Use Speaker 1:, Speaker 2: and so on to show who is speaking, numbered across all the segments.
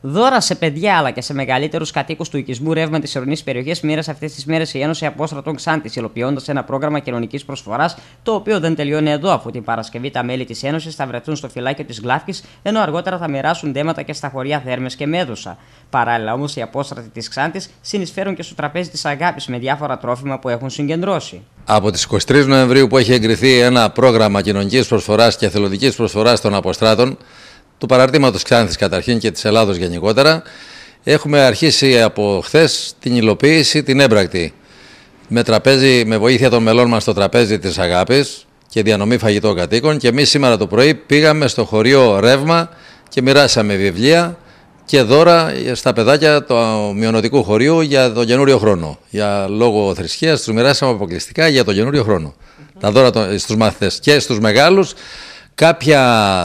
Speaker 1: Δώρα σε παιδιά αλλά και σε μεγαλύτερους κατοίκους του οικισμού ρεύμα της ορεινής περιοχής μοίρασε αυτές τις μέρες η Ένωση Απόστρατων Ξάντης, υλοποιώντας ένα πρόγραμμα κοινωνικής προσφοράς, το οποίο δεν τελειώνει εδώ, αφού την Παρασκευή τα μέλη της Ένωσης θα βρεθούν στο φυλάκιο της Γλάφκης, ενώ αργότερα θα μοιράσουν δέματα και στα χωριά Θέρμες και Μέδουσα. Παράλληλα όμως, οι Απόστρατοι της Ξάντης συνεισφέρουν και στο τραπέζι της Αγάπης με διάφορα τρόφιμα που έχουν συγκεντρώσει.
Speaker 2: Από τις 23 Νοεμβρίου που έχει εγκριθεί ένα πρόγραμμα κοινωνικής προσφοράς και εθελοντικής προσφοράς των Αποστράτων, του παραρτήματος Ξάνθης καταρχήν και της Ελλάδος γενικότερα. Έχουμε αρχίσει από χθες την υλοποίηση, την έμπρακτη. Με, με βοήθεια των μελών μας στο τραπέζι της Αγάπης και διανομή φαγητών κατοίκων και εμείς σήμερα το πρωί πήγαμε στο χωριό Ρεύμα και μοιράσαμε βιβλία και δώρα στα παιδάκια του μειονοτικού χωρίου για τον καινούριο χρόνο. Για λόγο θρησκείας τους μοιράσαμε αποκλειστικά για τον καινούριο χρόνο. Τα δώρα στους μαθητές και στους μεγάλους κάποια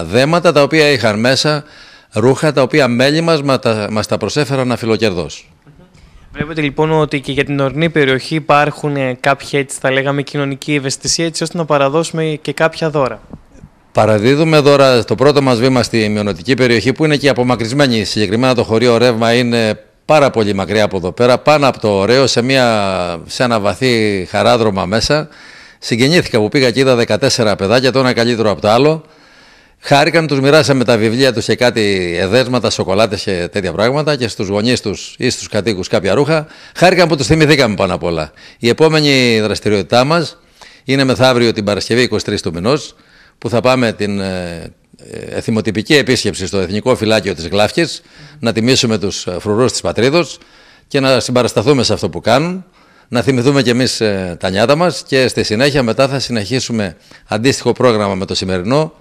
Speaker 2: δέματα τα οποία είχαν μέσα, ρούχα τα οποία μέλη μας μας τα προσέφεραν να αφιλοκερδός.
Speaker 1: Βλέπετε λοιπόν ότι και για την ορνή περιοχή υπάρχουν ε, κάποια έτσι θα λέγαμε κοινωνική ευαισθησία έτσι ώστε να παραδώσουμε και κάποια δώρα.
Speaker 2: Παραδίδουμε δώρα το πρώτο μας βήμα στη μειονοτική περιοχή που είναι και απομακρυσμένη. Συγκεκριμένα το χωρίο Ρεύμα είναι πάρα πολύ μακριά από εδώ πέρα, πάνω από το ωραίο σε, μια, σε ένα βαθύ χαράδρομα μέσα. Συγγενήθηκα που πήγα και είδα 14 παιδάκια, το ένα καλύτερο από το άλλο. Χάρηκαν, τους μοιράσαμε τα βιβλία τους και κάτι εδέσματα, σοκολάτες και τέτοια πράγματα και στους γονείς τους ή στους κατοίκους κάποια ρούχα. Χάρηκαν που τους θυμηθήκαμε πάνω απ' όλα. Η επόμενη δραστηριότητά μας είναι μεθαύριο την Παρασκευή 23 του μηνός, που θα πάμε την ε, ε, εθιμοτυπική επίσκεψη στο Εθνικό Φυλάκιο της Γλάφκης, να τιμήσουμε τους ε, φρουρούς της Πατρίδος και να συμπαρασταθούμε σε αυτό που κάνουν να θυμηθούμε κι εμείς ε, τα νιάτα μας και στη συνέχεια μετά θα συνεχίσουμε αντίστοιχο πρόγραμμα με το σημερινό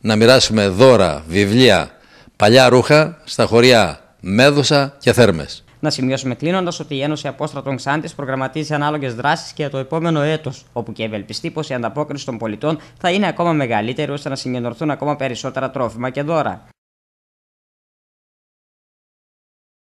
Speaker 2: να μοιράσουμε δώρα, βιβλία, παλιά ρούχα στα χωριά Μέδουσα και Θέρμες.
Speaker 1: Να σημειώσουμε κλείνοντας ότι η Ένωση Απόστρατων Ξάντης προγραμματίζει ανάλογες δράσεις και το επόμενο έτος, όπου και ευελπιστεί πως η ανταπόκριση των πολιτών θα
Speaker 2: είναι ακόμα μεγαλύτερη ώστε να συγκεντρωθούν ακόμα περισσότερα τρόφιμα και δώρα.